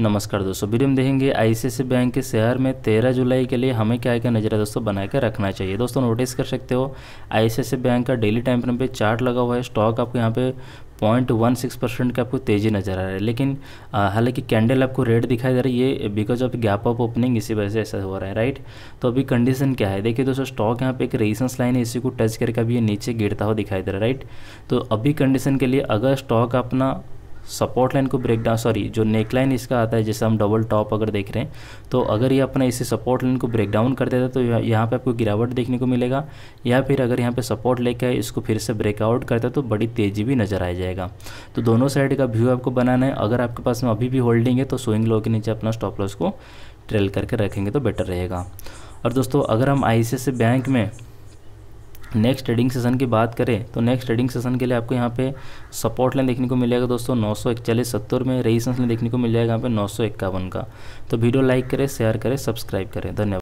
नमस्कार दोस्तों वीडियो में देखेंगे आईसीआईसी बैंक के शेयर में 13 जुलाई के लिए हमें क्या क्या है दोस्तों बनाए के रखना चाहिए दोस्तों नोटिस कर सकते हो आईसीआईसी बैंक का डेली टाइम फ्रेम पे चार्ट लगा हुआ है स्टॉक आपको यहाँ पे पॉइंट वन सिक्स परसेंट का आपको तेज़ी नज़र आ रहा है लेकिन हालांकि कैंडल आपको रेड दिखाई दे रही है ये because of gap of opening इसी वजह से ऐसा हो रहा है राइट तो अभी कंडीशन क्या है देखिए दोस्तों स्टॉक यहाँ पे एक रेजिस्टेंस लाइन है इसी को टच करके अभी ये नीचे गिरता हुआ दिखाई दे रहा है राइट तो अभी कंडीशन के लिए अगर स्टॉक अपना सपोर्ट लाइन को ब्रेक डाउन सॉरी जो नेक लाइन इसका आता है जैसे हम डबल टॉप अगर देख रहे हैं तो अगर ये अपना इसे सपोर्ट लाइन को ब्रेक डाउन कर देता है तो यहाँ पे आपको गिरावट देखने को मिलेगा या फिर अगर यहाँ पे सपोर्ट लेके आए इसको फिर से ब्रेकआउट करता है तो बड़ी तेज़ी भी नज़र आ जाएगा तो दोनों साइड का व्यू आपको बनाना है अगर आपके पास में अभी भी होल्डिंग है तो स्विंग लो के नीचे अपना स्टॉप लॉस को ट्रेल करके रखेंगे तो बेटर रहेगा और दोस्तों अगर हम आई बैंक में नेक्स्ट ट्रेडिंग सेशन की बात करें तो नेक्स्ट ट्रेडिंग सेशन के लिए आपको यहाँ पे सपोर्ट लाइन देखने को मिलेगा दोस्तों नौ सौ इकचालीस सत्तर में रेजिस्टेंस लाइन देखने को मिल जाएगा यहाँ पे नौ सौ इक्यावन का तो वीडियो लाइक करें शेयर करें सब्सक्राइब करें धन्यवाद